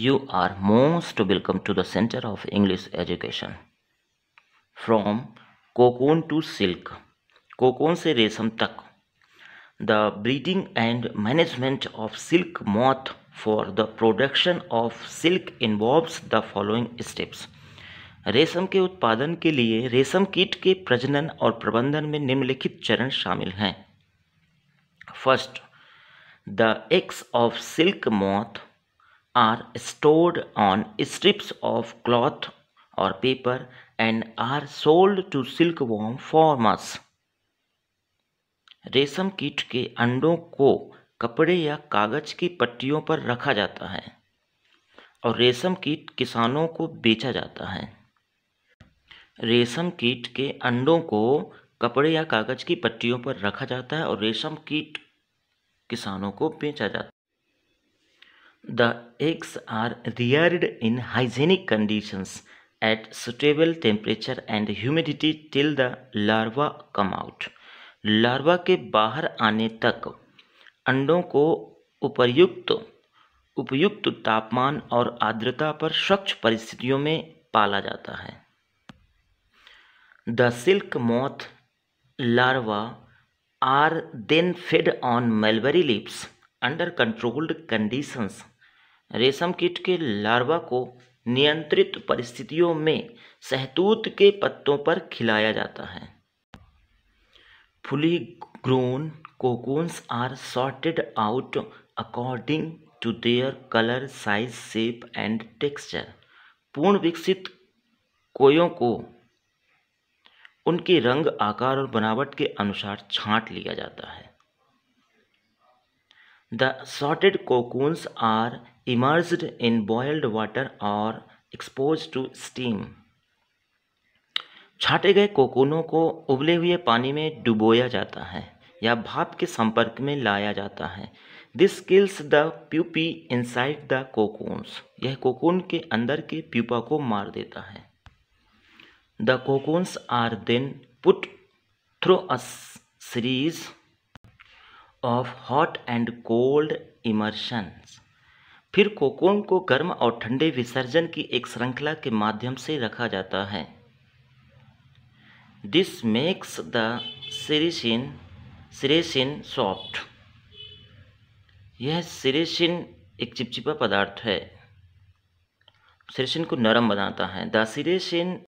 You are most welcome to the Center of English Education. From cocoon to silk, cocoon se रेशम tak The breeding and management of silk moth for the production of silk involves the following steps. रेशम के उत्पादन के लिए रेशम कीट के प्रजनन और प्रबंधन में निम्नलिखित चरण शामिल हैं first the eggs of silk moth are stored on strips of cloth or paper and are sold to silkworm farmers. रेशम कीट के अंडों को कपड़े या कागज की पट्टियों पर रखा जाता है और रेशम कीट किसानों को बेचा जाता है रेशम कीट के अंडों को कपड़े या कागज की पट्टियों पर रखा जाता है और रेशम कीट किसानों को बेचा जाता है The eggs are reared in hygienic conditions at suitable temperature and humidity till the larva come out. Larva के बाहर आने तक अंडों को उपर्युक्त उपयुक्त तापमान और आर्द्रता पर स्वच्छ परिस्थितियों में पाला जाता है the silk moth larva are then fed on mulberry leaves under controlled conditions रेशम कीट के लार्वा को नियंत्रित परिस्थितियों में सहतूत के पत्तों पर खिलाया जाता है fully grown cocoons are sorted out according to their colour size shape and texture पूर्ण विकसित कोयों को उनके रंग आकार और बनावट के अनुसार छांट लिया जाता है the sorted cocoons are immersed in boiled water or exposed to steam छाटे गए कोकोनों को उबले हुए पानी में डुबोया जाता है या भाप के संपर्क में लाया जाता है this kills the pupae inside the cocoons यह कोकोन के अंदर के प्यूपा को मार देता है the cocoons are then put through a series of hot and cold immersions फिर कोकोन को गर्म और ठंडे विसर्जन की एक श्रृंखला के माध्यम से रखा जाता है this makes the sericin sericin soft यह सिरेसिन एक चिपचिपा पदार्थ है सिरेसिन को नरम बनाता है द सिरेसिन